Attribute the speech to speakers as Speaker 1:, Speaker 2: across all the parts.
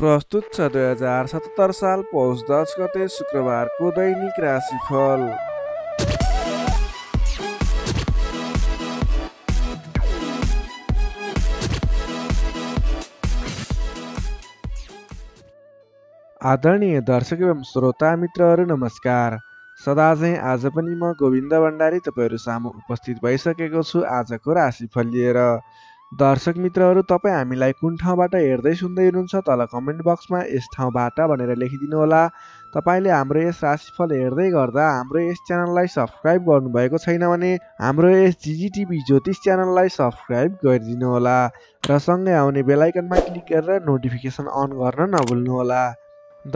Speaker 1: प्रस्तुत छ दुई हजार सतहत्तर साल पौष दस गते शुक्रबारको दैनिक राशिफल आदरणीय दर्शक एवं श्रोता मित्रहरू नमस्कार सदा चाहिँ आज पनि म गोविन्द भण्डारी तपाईँहरू सामु उपस्थित भइसकेको छु आजको राशिफल लिएर दर्शक मित्रहरू तपाईँ हामीलाई कुन ठाउँबाट हेर्दै सुन्दै हुनुहुन्छ तल कमेन्ट बक्समा यस ठाउँबाट भनेर लेखिदिनु होला तपाईँले हाम्रो यस राशिफल हेर्दै गर्दा हाम्रो यस च्यानललाई सब्सक्राइब गर्नुभएको छैन भने हाम्रो यस जिजिटिभी ज्योतिष च्यानललाई सब्सक्राइब होला र सँगै आउने बेलायकनमा क्लिक गरेर नोटिफिकेसन अन गर्न नभुल्नुहोला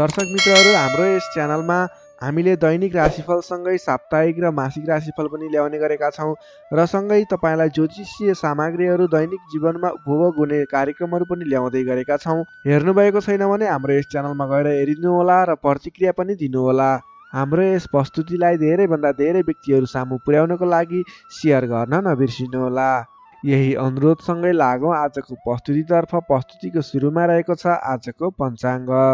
Speaker 1: दर्शक मित्रहरू हाम्रो यस च्यानलमा हामीले दैनिक राशिफलसँगै साप्ताहिक र मासिक राशिफल पनि ल्याउने गरेका छौँ र सँगै तपाईँलाई ज्योतिषीय सामग्रीहरू दैनिक जीवनमा उपभोग हुने कार्यक्रमहरू पनि ल्याउँदै गरेका छौँ हेर्नुभएको छैन भने हाम्रो यस च्यानलमा गएर हेरिदिनुहोला र प्रतिक्रिया पनि दिनुहोला हाम्रो यस प्रस्तुतिलाई धेरैभन्दा धेरै व्यक्तिहरू सामु पुर्याउनको लागि सेयर गर्न नबिर्सिनुहोला यही अनुरोधसँगै लागौँ आजको प्रस्तुतितर्फ प्रस्तुतिको सुरुमा रहेको छ आजको पञ्चाङ्ग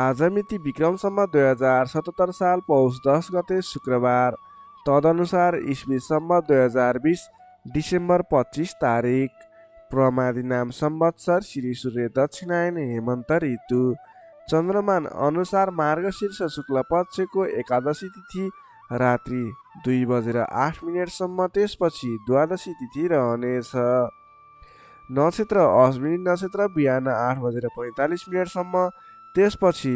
Speaker 1: आज मिति विक्रम दुई हजार सतहत्तर साल पौष दस गते शुक्रबार तदनुसार इस्वीसम्म दुई हजार बिस डिसेम्बर पच्चिस तारिक प्रमादी नाम संवत्सर श्री सूर्य दक्षिणायन हेमन्त ऋतु चन्द्रमान अनुसार मार्गशीर्ष शुक्ल पक्षको एकादशी तिथि रात्रि दुई बजेर आठ मिनटसम्म त्यसपछि द्वादशी तिथि रहनेछ नक्षत्र अश्विनी नक्षत्र बिहान आठ बजेर पैँतालिस मिनटसम्म त्यसपछि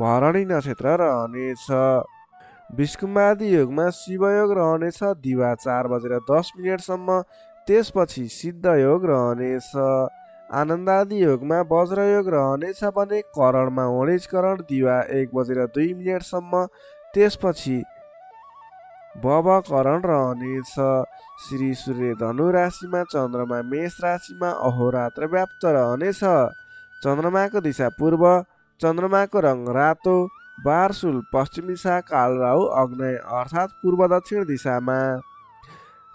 Speaker 1: भरणी नक्षत्र रहनेछ विष्कुमादि योगमा शिवयोग रहनेछ दिवा चार बजेर दस मिनटसम्म त्यसपछि सिद्ध योग रहनेछ आनन्दादि योगमा वज्रयोग रहनेछ भने करणमा वणिजकरण दिवा एक बजेर दुई मिनटसम्म त्यसपछि भवकरण रहनेछ श्री सूर्य धनु राशिमा चन्द्रमा मेष राशिमा अहोरात्र व्याप्त रहनेछ चन्द्रमाको दिशा पूर्व चन्द्रमाको रङ रातो बारसुल पश्चिम दिशा कालराउ अग्नय अर्थात् पूर्व दक्षिण दिशामा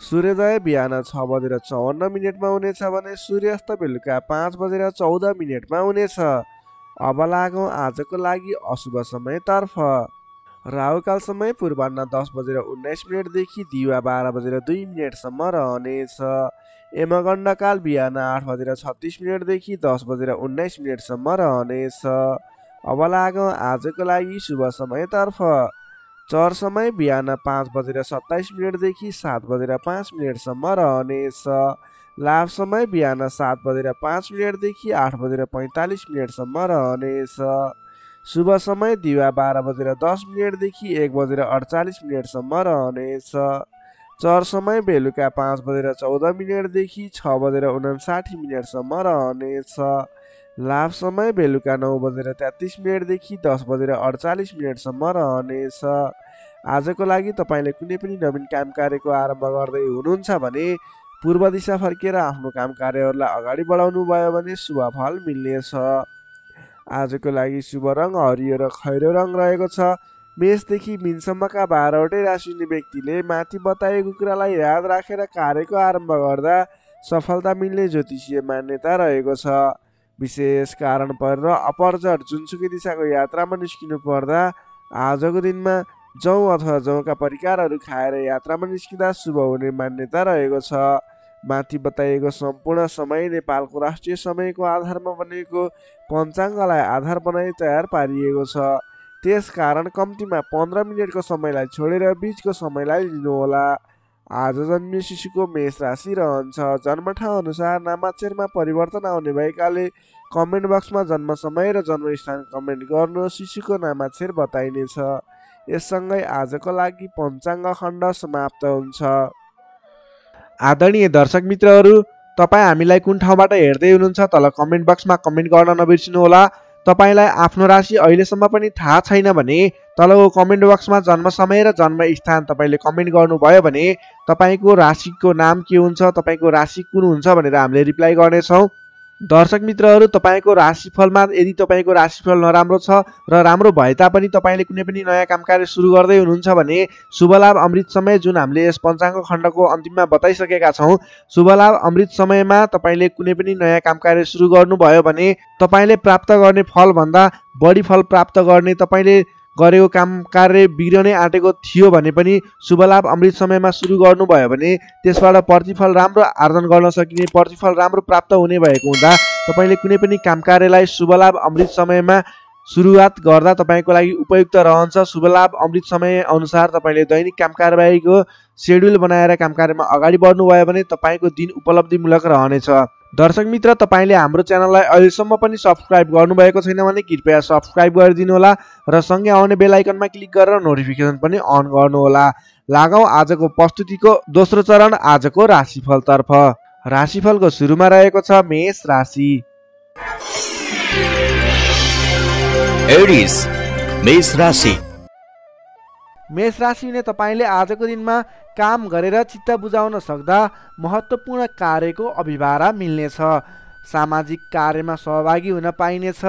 Speaker 1: सूर्योदय बिहान छ बजेर चौवन्न मिनटमा हुनेछ भने सूर्यास्त बेलुका पाँच बजेर चौध मिनटमा हुनेछ अब लागौँ आजको लागि अशुभ समयतर्फ राहुकाल समय पूर्वान्न दस बजेर उन्नाइस मिनटदेखि दिवा बाह्र बजेर दुई मिनटसम्म रहनेछ एमगण्डकाल बिहान आठ बजेर छत्तिस मिनटदेखि दस बजेर उन्नाइस मिनटसम्म रहनेछ अब लागौँ आजको लागि शुभ समयतर्फ चर समय बिहान पाँच बजेर सत्ताइस मिनटदेखि सात बजेर पाँच मिनटसम्म रहनेछ लाभ समय बिहान सात बजेर पाँच मिनटदेखि आठ बजेर पैँतालिस मिनटसम्म रहनेछ शुभ समय दिवा बाह्र बजेर दस मिनटदेखि एक बजेर अडचालिस मिनटसम्म रहनेछ चर समय बेलुका पाँच बजेर चौध मिनटदेखि छ बजेर उनासाठी मिनटसम्म रहनेछ लाभ समय बेलुका नौ बजेर तेत्तिस मिनटदेखि दस बजेर अडचालिस मिनटसम्म रहनेछ आजको लागि तपाईँले कुनै पनि नवीन काम कार्यको आरम्भ गर्दै हुनुहुन्छ भने पूर्व दिशा फर्केर आफ्नो काम कार्यहरूलाई अगाडि बढाउनु भयो भने शुभ फल मिल्नेछ आजको लागि शुभ रङ हरियो र खैरो रङ रहेको छ मेषदेखि मिनसम्मका बाह्रवटै राशि हुने व्यक्तिले माथि बताएको कुरालाई याद राखेर कार्यको आरम्भ गर्दा सफलता मिल्ने ज्योतिषीय मान्यता रहेको छ विशेष कारण परेर अपरझट जुनसुकै दिशाको यात्रामा निस्किनु पर्दा आजको दिनमा जौ अथवा जौका परिकारहरू खाएर यात्रामा निस्किँदा शुभ हुने मान्यता रहेको छ माथि बताइएको सम्पूर्ण समय नेपालको राष्ट्रिय समयको आधारमा बनेको पञ्चाङ्गलाई आधार बनाइ तयार पारिएको छ त्यसकारण कम्तीमा पन्ध्र मिनटको समयलाई छोडेर बिचको समयलाई लिनुहोला आज जन्मे शिशुको मेष राशि रहन्छ जन्म अनुसार नामाक्षरमा परिवर्तन आउने भएकाले कमेन्ट बक्समा जन्म समय र जन्मस्थान कमेन्ट गर्नु शिशुको नामाक्षर बताइनेछ यससँगै आजको लागि पञ्चाङ्ग खण्ड समाप्त हुन्छ आदरणीय दर्शक मित्रहरू तपाईँ हामीलाई कुन ठाउँबाट हेर्दै हुनुहुन्छ तल कमेन्ट बक्समा कमेन्ट गर्न नबिर्सिनुहोला तपाईँलाई आफ्नो राशि अहिलेसम्म पनि थाहा छैन भने तलको कमेन्ट बक्समा जन्म समय र जन्मस्थान स्थान तपाईँले कमेन्ट गर्नुभयो भने तपाईँको राशिको नाम के हुन्छ तपाईँको राशि कुन हुन्छ भनेर हामीले रिप्लाई गर्नेछौँ दर्शक मित्रहरू तपाईँको राशिफलमा यदि तपाईँको राशिफल नराम्रो छ र राम्रो भए तापनि तपाईँले कुनै पनि नयाँ काम कार्य सुरु गर्दै हुनुहुन्छ भने शुभलाभ अमृत समय जुन हामीले यस पञ्चाङ्ग खण्डको अन्तिममा बताइसकेका छौँ शुभलाभ अमृत समयमा तपाईँले कुनै पनि नयाँ काम कार्य सुरु गर्नुभयो भने तपाईँले प्राप्त गर्ने फलभन्दा बढी फल प्राप्त गर्ने तपाईँले गरेको काम कार्य बिग्रनै आँटेको थियो भने पनि शुभलाभ अमृत समयमा सुरु गर्नुभयो भने त्यसबाट प्रतिफल राम्रो आर्जन गर्न सकिने प्रतिफल राम्रो प्राप्त हुने भएको हुँदा तपाईँले कुनै पनि काम कार्यलाई शुभलाभ अमृत समयमा सुरुवात गर्दा तपाईँको लागि उपयुक्त रहन्छ शुभलाभ अमृत समय अनुसार तपाईँले दैनिक काम कारबाहीको सेड्युल बनाएर काम कार्यमा अगाडि बढ्नुभयो भने तपाईँको दिन उपलब्धिमूलक रहनेछ दर्शक मित्र तपाईँले हाम्रो च्यानललाई अहिलेसम्म पनि सब्सक्राइब गर्नुभएको छैन भने कृपया सब्सक्राइब गरिदिनुहोला र सँगै आउने बेलायकनमा क्लिक गरेर नोटिफिकेसन पनि अन गर्नुहोला लागौँ आजको प्रस्तुतिको दोस्रो चरण आजको राशिफलतर्फ राशिफलको सुरुमा रहेको छ मेष राशि मेष राशि हुने तपाईँले आजको दिनमा काम गरेर चित्त बुझाउन सक्दा महत्त्वपूर्ण कार्यको अभिभारा मिल्नेछ सामाजिक कार्यमा सहभागी हुन पाइनेछ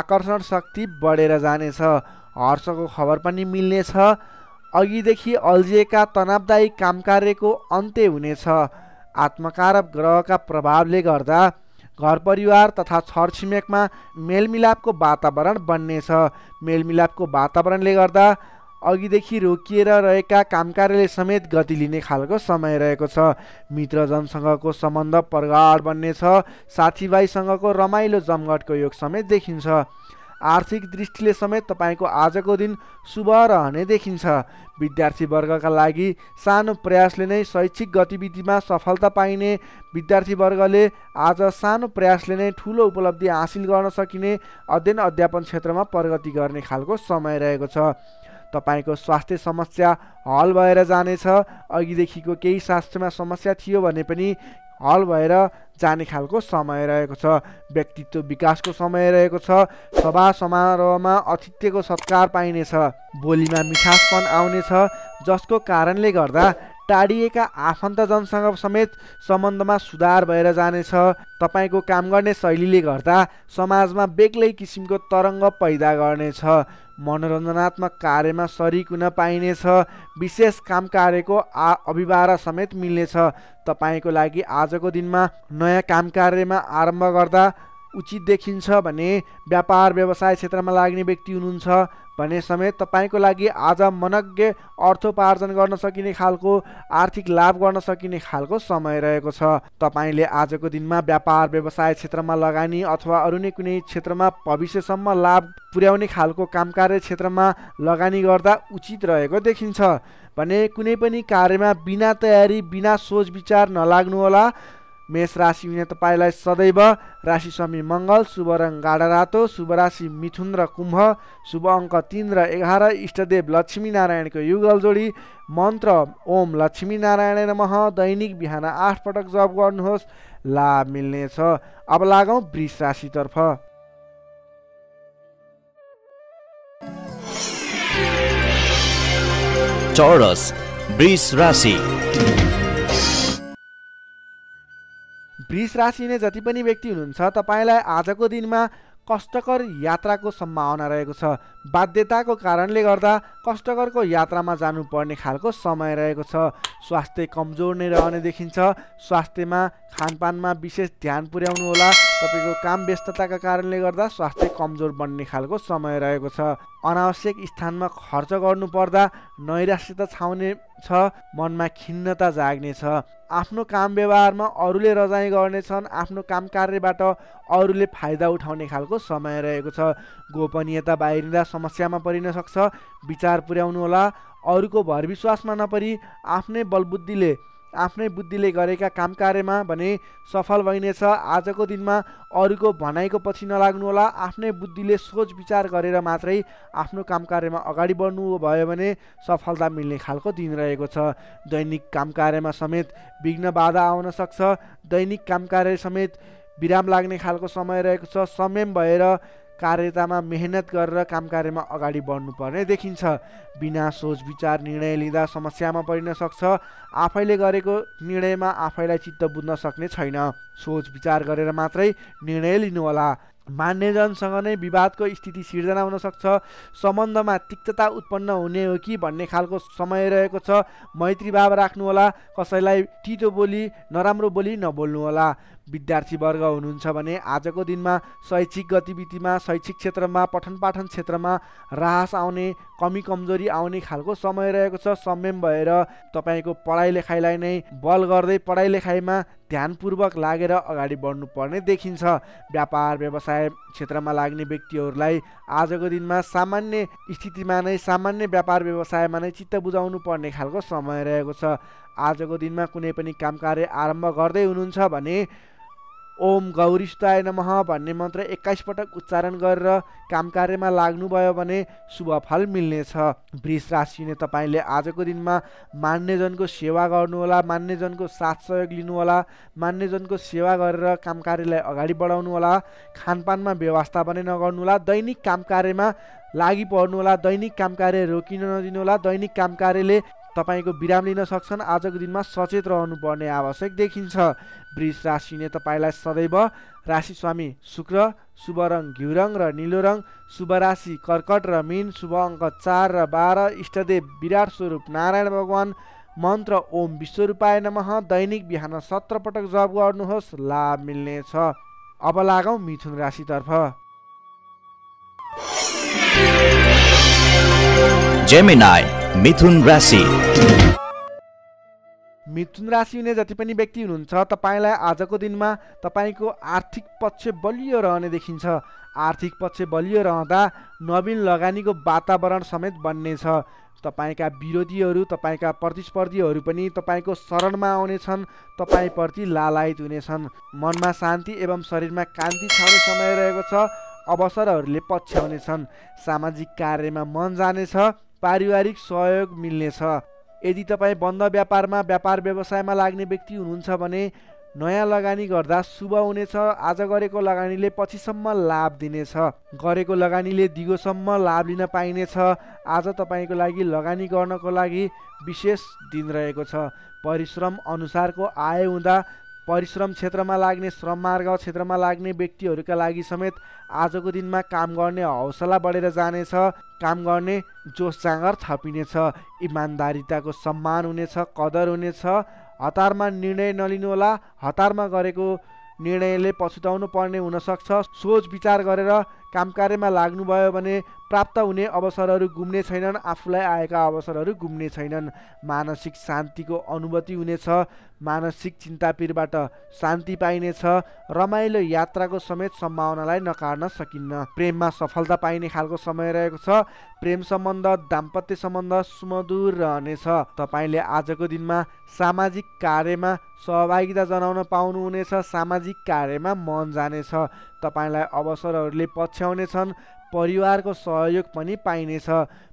Speaker 1: आकर्षण शक्ति बढेर जानेछ हर्षको खबर पनि मिल्नेछ अघिदेखि अल्झिएका तनावदायी काम कार्यको अन्त्य हुनेछ आत्मकारक ग्रहका प्रभावले गर्दा घर परिवार तथा छरछिमेकमा मेलमिलापको वातावरण बन्नेछ मेलमिलापको वातावरणले गर्दा अघिदेखि रोकिएर रहेका कामकारले समेत गति लिने खालको समय रहेको छ मित्रजनसँगको सम्बन्ध प्रगाढ बन्नेछ साथीभाइसँगको रमाइलो जमघटको योग समेत देखिन्छ आर्थिक दृष्टिले समेत तपाईँको आजको दिन शुभ रहने देखिन्छ विद्यार्थीवर्गका लागि सानो प्रयासले नै शैक्षिक गतिविधिमा सफलता पाइने विद्यार्थीवर्गले आज सानो प्रयासले नै ठुलो उपलब्धि हासिल गर्न सकिने अध्ययन अध्यापन क्षेत्रमा प्रगति गर्ने खालको समय रहेको छ तपाईँको स्वास्थ्य समस्या हल भएर जानेछ अघिदेखिको केही स्वास्थ्यमा समस्या थियो भने पनि हल भएर जाने खालको समय रहेको छ व्यक्तित्व विकासको समय रहेको छ सभा समारोहमा अतिथ्यको सत्कार पाइनेछ बोलीमा मिठासपन आउनेछ जसको कारणले गर्दा टाढिएका आफन्तजनसँग समेत सम्बन्धमा सुधार भएर जानेछ तपाईँको काम गर्ने शैलीले गर्दा समाजमा बेग्लै किसिमको तरङ्ग पैदा गर्नेछ मनोरञ्जनात्मक कार्यमा सरिक हुन पाइनेछ विशेष काम कार्यको आ अभिभार समेत मिल्नेछ तपाईँको लागि आजको दिनमा नयाँ काम कार्यमा आरम्भ गर्दा उचित देखिन्छ भने व्यापार व्यवसाय क्षेत्रमा लाग्ने व्यक्ति हुनुहुन्छ भने समेत तपाईँको लागि आज मनज्ञ अर्थोपार्जन गर्न सकिने खालको आर्थिक लाभ गर्न सकिने खालको समय रहेको छ तपाईँले आजको दिनमा व्यापार व्यवसाय क्षेत्रमा लगानी अथवा अरू नै कुनै क्षेत्रमा भविष्यसम्म लाभ पुर्याउने खालको काम कार्य क्षेत्रमा लगानी गर्दा उचित रहेको देखिन्छ भने कुनै पनि कार्यमा बिना तयारी बिना सोच विचार नलाग्नुहोला मेष राशि हुने तपाईँलाई सदैव राशि स्वामी मङ्गल शुभ रङ गाढा रातो शुभ राशि मिथुन र कुम्भ शुभ अङ्क तिन र एघार इष्टदेव लक्ष्मीनारायणको युगल जोडी मन्त्र ओम लक्ष्मीनारायण नमः दैनिक बिहान आठ पटक जप गर्नुहोस् लाभ मिल्नेछ अब लागौँ वृष राशितर्फ चौरस वृष राशि वृष राशि नै जति पनि व्यक्ति हुनुहुन्छ तपाईँलाई आजको दिनमा कष्टकर यात्राको सम्भावना रहेको छ बाध्यताको कारणले गर्दा कष्टकरको यात्रामा जानुपर्ने खालको समय रहेको छ स्वास्थ्य कमजोर नै रहने देखिन्छ स्वास्थ्यमा खानपानमा विशेष ध्यान पुर्याउनु होला तपाईँको काम व्यस्तताका कारणले गर्दा स्वास्थ्य कमजोर बन्ने खालको समय रहेको छ अनावश्यक स्थानमा खर्च गर्नुपर्दा नैराश्यता छाउने छ मनमा खिन्नता जाग्नेछ आफ्नो काम व्यवहारमा अरूले रजाइ गर्नेछन् आफ्नो काम कार्यबाट अरूले फाइदा उठाउने खालको समय रहेको छ गोपनीयता बाहिरिँदा समस्यामा परिन सक्छ विचार पुर्याउनु होला अरूको भरविश्वासमा नपरी आफ्नै बलबुद्धिले आफ्नै बुद्धिले गरेका काम कार्यमा भने सफल भइनेछ आजको दिनमा अरूको भनाइको पछि नलाग्नुहोला आफ्नै बुद्धिले सोच विचार गरेर मात्रै आफ्नो काम कार्यमा अगाडि बढ्नु भयो भने सफलता मिल्ने खालको दिन रहेको छ दैनिक काम कार्यमा समेत विघ्न बाधा आउन सक्छ दैनिक काम कार्य समेत विराम लाग्ने खालको समय रहेको छ संयम भएर कार्यतामा मेहनत गरेर काम कार्यमा अगाडि बढ्नुपर्ने देखिन्छ बिना सोच विचार निर्णय लिँदा समस्यामा परिन सक्छ आफैले गरेको निर्णयमा आफैलाई चित्त बुझ्न सक्ने छैन सोच विचार गरेर मात्रै निर्णय लिनुहोला मान्यजनसँग नै विवादको स्थिति सिर्जना हुन सक्छ सम्बन्धमा तिक्तता उत्पन्न हुने हो कि भन्ने खालको समय रहेको छ मैत्रीभाव राख्नुहोला कसैलाई तितो बोली नराम्रो बोली नबोल्नुहोला विद्यार्थीवर्ग हुनुहुन्छ भने आजको दिनमा शैक्षिक गतिविधिमा शैक्षिक क्षेत्रमा पठन पाठन क्षेत्रमा राहस आउने कमी कमजोरी आउने खालको समय रहेको छ संयम भएर तपाईँको पढाइ लेखाइलाई नै बल गर्दै पढाइ लेखाइमा ध्यानपूर्वक लागेर अगाडि बढ्नुपर्ने देखिन्छ व्यापार व्यवसाय क्षेत्रमा लाग्ने व्यक्तिहरूलाई आजको दिनमा सामान्य स्थितिमा नै सामान्य व्यापार व्यवसायमा नै चित्त बुझाउनु पर्ने खालको समय रहेको छ आजको दिनमा कुनै पनि काम कार्य आरम्भ गर्दै हुनुहुन्छ भने ओम गौरिष्टाय नमः भन्ने मन्त्र एक्काइस पटक उच्चारण गरेर काम कार्यमा लाग्नुभयो भने शुभ फल मिल्नेछ वृष राशिले तपाईँले आजको दिनमा मान्यजनको सेवा गर्नुहोला मान्यजनको साथ सहयोग लिनुहोला मान्यजनको सेवा गरेर काम कार्यलाई अगाडि बढाउनुहोला खानपानमा व्यवस्था व्यवस्थापनै नगर्नुहोला दैनिक काम कार्यमा लागि पर्नुहोला दैनिक काम कार्य रोकिन होला दैनिक काम कार्यले तपाईँको विराम लिन सक्छन् आजको दिनमा सचेत रहनुपर्ने आवश्यक देखिन्छ वृष राशिले तपाईँलाई सदैव राशि स्वामी शुक्र शुभ रङ घिउ रङ र निलो रङ शुभ राशि कर्कट र मिन शुभ अङ्क चार र बाह्र इष्टदेव विराट स्वरूप नारायण भगवान मन्त्र ओम विश्वरूपाय नमः दैनिक बिहान सत्र पटक जप गर्नुहोस् लाभ मिल्नेछ अब लागौँ मिथुन राशितर्फ जेमिनाई मिथुन राशि मिथुन राशि हुने जति पनि व्यक्ति हुनुहुन्छ तपाईँलाई आजको दिनमा तपाईँको आर्थिक पक्ष बलियो रहने देखिन्छ आर्थिक पक्ष बलियो रहँदा नवीन लगानीको वातावरण समेत बन्नेछ तपाईँका विरोधीहरू तपाईँका प्रतिस्पर्धीहरू पनि तपाईँको शरणमा आउनेछन् तपाईँप्रति लालायित हुनेछन् मनमा शान्ति एवं शरीरमा कान्ति छाउने समय रहेको छ अवसरहरूले पछ्याउनेछन् सामाजिक कार्यमा मन जानेछ पारिवारिक सहयोग मिल्नेछ यदि तपाईँ बन्द व्यापारमा व्यापार व्यवसायमा लाग्ने व्यक्ति हुनुहुन्छ भने नयाँ लगानी गर्दा शुभ हुनेछ आज गरेको लगानीले पछिसम्म लाभ दिनेछ गरेको लगानीले दिगोसम्म लाभ लिन पाइनेछ आज तपाईँको लागि लगानी गर्नको लागि विशेष दिन रहेको छ परिश्रम अनुसारको आय हुँदा परिश्रम क्षेत्रमा लाग्ने श्रममार्ग क्षेत्रमा लाग्ने व्यक्तिहरूका लागि समेत आजको दिनमा काम गर्ने हौसला बढेर जानेछ काम गर्ने जोस जाँगर थपिनेछ इमान्दारिताको सम्मान हुनेछ कदर हुनेछ हतारमा निर्णय नलिनुहोला हतारमा गरेको निर्णयले पछुताउनु पर्ने हुनसक्छ सोच विचार गरेर काम कार्यमा लाग्नुभयो भने प्राप्त हुने अवसरहरू गुम्ने छैनन् आफूलाई आएका अवसरहरू गुम्ने छैनन् मानसिक शान्तिको अनुभूति हुनेछ मानसिक चिन्तापिरबाट शान्ति पाइनेछ रमाइलो यात्राको समेत सम्भावनालाई नकार्न सकिन्न प्रेममा सफलता पाइने खालको समय रहेको छ प्रेम सम्बन्ध दाम्पत्य सम्बन्ध सुमधुर रहनेछ तपाईँले आजको दिनमा सामाजिक कार्यमा सहभागिता जनाउन पाउनुहुनेछ सामाजिक कार्यमा मन जानेछ तपाईँलाई अवसरहरूले पछ्याउनेछन् परिवारको सहयोग पनि पाइनेछ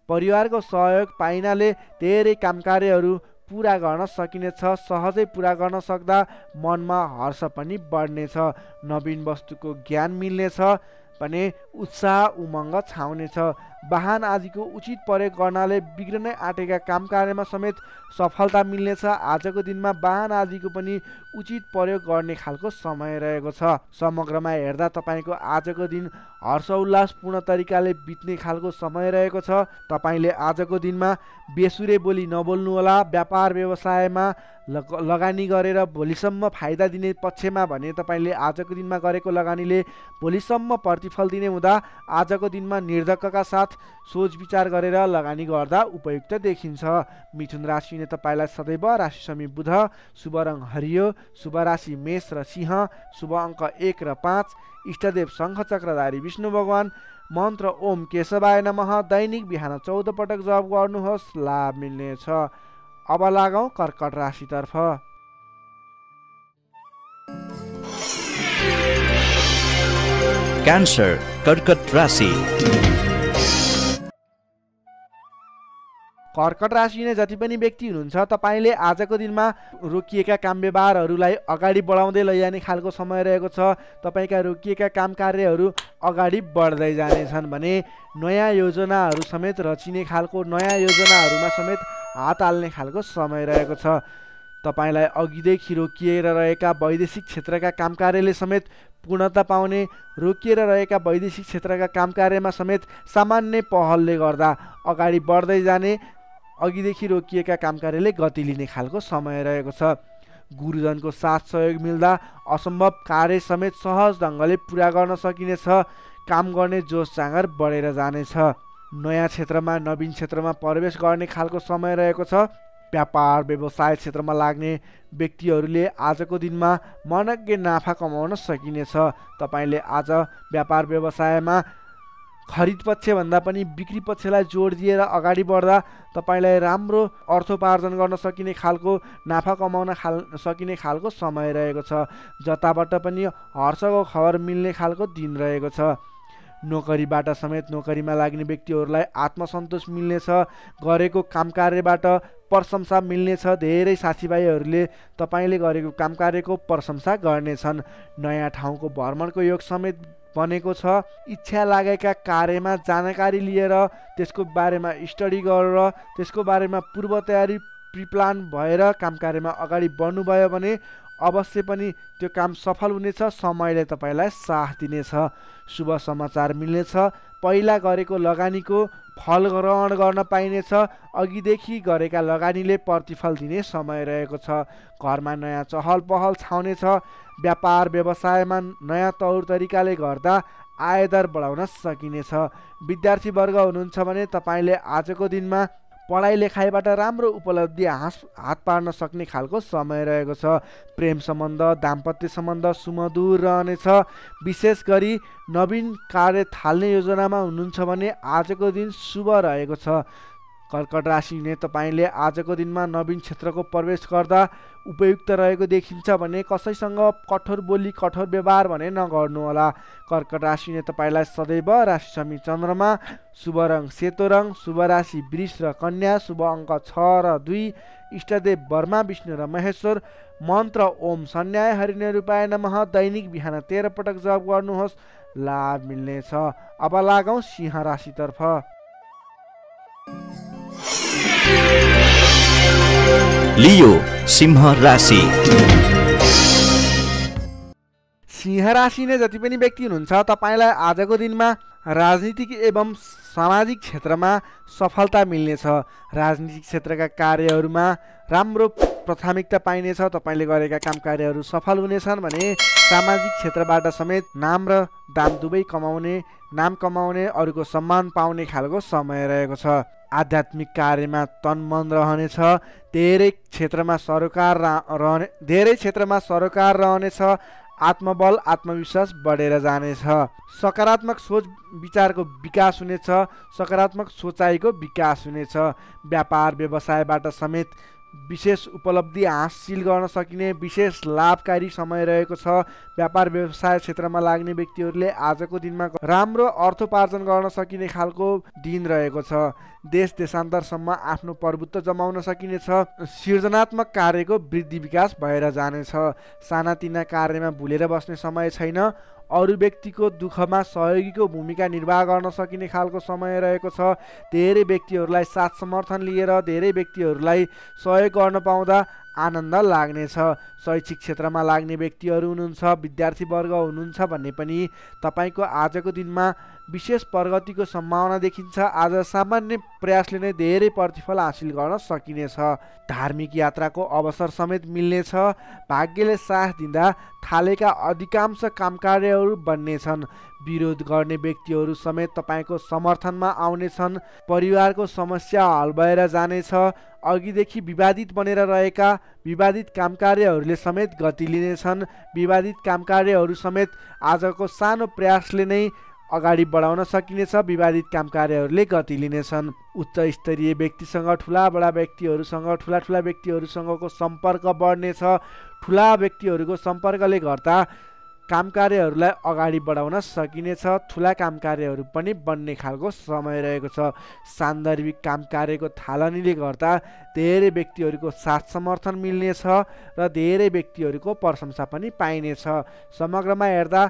Speaker 1: परिवारको सहयोग पाइनाले धेरै काम कार्यहरू पुरा गर्न सकिनेछ सहजै पुरा गर्न सक्दा मनमा हर्ष पनि बढ्नेछ नवीन वस्तुको ज्ञान मिल्नेछ भने उत्साह उमङ्ग छाउनेछ वाहन आदिको उचित प्रयोग गर्नाले बिग्रनै आँटेका काम कार्यमा समेत सफलता मिल्नेछ आजको दिनमा वाहन आदिको पनि उचित प्रयोग गर्ने खालको समय रहेको छ समग्रमा हेर्दा तपाईँको आजको दिन हर्ष उल्लासपूर्ण तरिकाले बित्ने खालको समय रहेको छ तपाईँले आजको दिनमा बेसुरे बोली नबोल्नुहोला व्यापार व्यवसायमा लगानी गरेर भोलिसम्म फाइदा दिने पक्षमा भने तपाईँले आजको दिनमा गरेको लगानीले भोलिसम्म प्रतिफल दिने हुँदा आजको दिनमा निर्धक्कका साथ साथ सोच विचार गरेर लगानी गर्दा उपयुक्त देखिन्छ मिथुन राशिले तपाईँलाई सदैव राशि समी बुध शुभ रङ हरियो शुभ राशि मेष र सिंह शुभ अङ्क एक र पाँच इष्टदेव शङ्ख चक्रधारी विष्णु भगवान मन्त्र ओम केशवाय नमः दैनिक बिहान चौध पटक जप गर्नुहोस् लाभ मिल्नेछ अब लागौँ कर्कट राशितर्फ क्यान्सर कर्कट राशि कर्कट राशि नै जति पनि व्यक्ति हुनुहुन्छ तपाईँले आजको दिनमा रोकिएका काम व्यवहारहरूलाई अगाडि बढाउँदै लैजाने खालको समय रहेको छ तपाईँका रोकिएका काम कार्यहरू अगाडि बढ्दै जानेछन् भने नयाँ योजनाहरू समेत रचिने खालको नयाँ योजनाहरूमा समेत हात हाल्ने खालको समय रहेको छ तपाईँलाई अघिदेखि रोकिएर रहेका वैदेशिक क्षेत्रका काम कार्यले समेत पूर्णता पाउने रोकिएर रहेका वैदेशिक क्षेत्रका काम कार्यमा समेत सामान्य पहलले गर्दा अगाडि बढ्दै जाने अघिदेखि रोकिएका कार्यले गति लिने खालको समय रहेको छ गुरुजनको साथ सहयोग मिल्दा असम्भव कार्य समेत सहज ढङ्गले पुरा गर्न सकिनेछ काम गर्ने जोस जाँगर बढेर जानेछ नयाँ क्षेत्रमा नवीन क्षेत्रमा प्रवेश गर्ने खालको समय रहेको छ व्यापार व्यवसाय क्षेत्रमा लाग्ने व्यक्तिहरूले आजको दिनमा मनज्ञ नाफा कमाउन सकिनेछ तपाईँले आज व्यापार व्यवसायमा खरिद पक्षभन्दा पनि बिक्री पक्षलाई जोड दिएर अगाडि बढ्दा तपाईँलाई राम्रो अर्थोपार्जन गर्न सकिने खालको नाफा कमाउन खाल सकिने खालको समय रहेको छ जताबाट पनि हर्षको खबर मिल्ने खालको दिन रहेको छ नोकरीबाट समेत नोकरीमा लाग्ने व्यक्तिहरूलाई आत्मसन्तोष मिल्नेछ गरेको काम कार्यबाट प्रशंसा मिल्नेछ धेरै साथीभाइहरूले तपाईँले गरेको काम कार्यको प्रशंसा गर्नेछन् नयाँ ठाउँको भ्रमणको योग समेत बनेको छ इच्छा लागेका कार्यमा जानकारी लिएर त्यसको बारेमा स्टडी गरेर त्यसको बारेमा पूर्व तयारी प्रिप्लान भएर काम कार्यमा अगाडि बढ्नुभयो भने अवश्य पनि त्यो काम सफल हुनेछ समयले तपाईँलाई साथ दिनेछ शुभ समाचार मिल्नेछ पहिला गरेको लगानीको फल ग्रहण गर्न पाइनेछ अघिदेखि गरेका लगानीले प्रतिफल दिने समय रहेको छ घरमा नयाँ चहल पहल छाउनेछ व्यापार व्यवसायमा नयाँ तौर तरिकाले गर्दा आयदर बढाउन सकिनेछ विद्यार्थीवर्ग हुनुहुन्छ भने तपाईँले आजको दिनमा पढाइ लेखाइबाट राम्रो उपलब्धि हाँस हात पार्न सक्ने खालको समय रहेको छ प्रेम सम्बन्ध दाम्पत्य सम्बन्ध सुमधुर रहनेछ विशेष गरी नवीन कार्य थाल्ने योजनामा हुनुहुन्छ भने आजको दिन शुभ रहेको छ कर्कट राशि हुने तपाईँले आजको दिनमा नवीन क्षेत्रको प्रवेश गर्दा उपयुक्त रहेको देखिन्छ भने कसैसँग कठोर बोली कठोर व्यवहार भने नगर्नुहोला कर्कट राशि हुने तपाईँलाई सदैव राशि समी चन्द्रमा शुभ रङ सेतो रङ शुभ राशि वृष र कन्या शुभ अङ्क छ र दुई इष्टदेव वर्मा विष्णु र महेश्वर मन्त्र ओम सन्याय हरिण रूपाय नमः दैनिक बिहान तेह्र पटक जप गर्नुहोस् लाभ मिल्नेछ अब लागौँ सिंह राशितर्फ लियो सिंह राशि सिंह राशि नै जति पनि व्यक्ति हुनुहुन्छ तपाईँलाई आजको दिनमा राजनीतिक एवं सामाजिक क्षेत्रमा सफलता मिल्नेछ राजनीतिक क्षेत्रका कार्यहरूमा राम्रो प्राथमिकता पाइनेछ तपाईँले गरेका काम कार्यहरू सफल हुनेछन् भने सामाजिक क्षेत्रबाट समेत नाम र दाम दुवै कमाउने नाम कमाउने अरूको सम्मान पाउने खालको समय रहेको छ आध्यात्मिक कार्यमा तन मन रहनेछ धेरै क्षेत्रमा सरोकार रहने धेरै क्षेत्रमा सरोकार रहनेछ आत्मबल आत्मविश्वास बढेर जानेछ सकारात्मक सोच विचारको विकास हुनेछ सकारात्मक सोचाइको विकास हुनेछ व्यापार व्यवसायबाट समेत विशेष उपलब्धि हासिल गर्न सकिने विशेष लाभकारी समय रहेको छ व्यापार व्यवसाय क्षेत्रमा लाग्ने व्यक्तिहरूले आजको दिनमा राम्रो अर्थोपार्जन गर्न सकिने खालको दिन रहेको छ देश देशान्तरसम्म आफ्नो प्रभुत्व जमाउन सकिनेछ सृजनात्मक कार्यको वृद्धि विकास भएर जानेछ सानातिना कार्यमा भुलेर बस्ने समय छैन अरू व्यक्तिको दुःखमा सहयोगीको भूमिका निर्वाह गर्न सकिने खालको समय रहेको छ धेरै व्यक्तिहरूलाई साथ समर्थन लिएर धेरै व्यक्तिहरूलाई सहयोग गर्न पाउँदा आनन्द लाग्नेछ शैक्षिक क्षेत्रमा लाग्ने व्यक्तिहरू हुनुहुन्छ विद्यार्थीवर्ग हुनुहुन्छ भन्ने पनि तपाईँको आजको दिनमा विशेष प्रगतिको सम्भावना देखिन्छ आज सामान्य प्रयासले नै धेरै प्रतिफल हासिल गर्न सकिनेछ धार्मिक यात्राको अवसर समेत मिल्नेछ भाग्यले साथ दिँदा थालेका अधिकांश काम कार्यहरू बन्नेछन् विरोध गर्ने व्यक्तिहरू समेत तपाईँको समर्थनमा आउनेछन् परिवारको समस्या हल भएर जानेछ अघिदेखि विवादित बनेर रहेका विवादित काम कार्यहरूले समेत गति लिनेछन् विवादित काम कार्यहरू समेत आजको सानो प्रयासले नै अगाडि बढाउन सकिनेछ विवादित काम कार्यहरूले गति लिनेछन् उच्च स्तरीय व्यक्तिसँग ठुला बडा व्यक्तिहरूसँग ठुला ठुला व्यक्तिहरूसँगको सम्पर्क बढ्नेछ ठुला व्यक्तिहरूको सम्पर्कले गर्दा काम कार्यहरूलाई अगाडि बढाउन सकिनेछ ठुला काम कार्यहरू पनि बन्ने खालको समय रहेको छ सान्दर्भिक काम कार्यको थालनीले गर्दा धेरै व्यक्तिहरूको साथ समर्थन मिल्नेछ र धेरै व्यक्तिहरूको प्रशंसा पनि पाइनेछ समग्रमा हेर्दा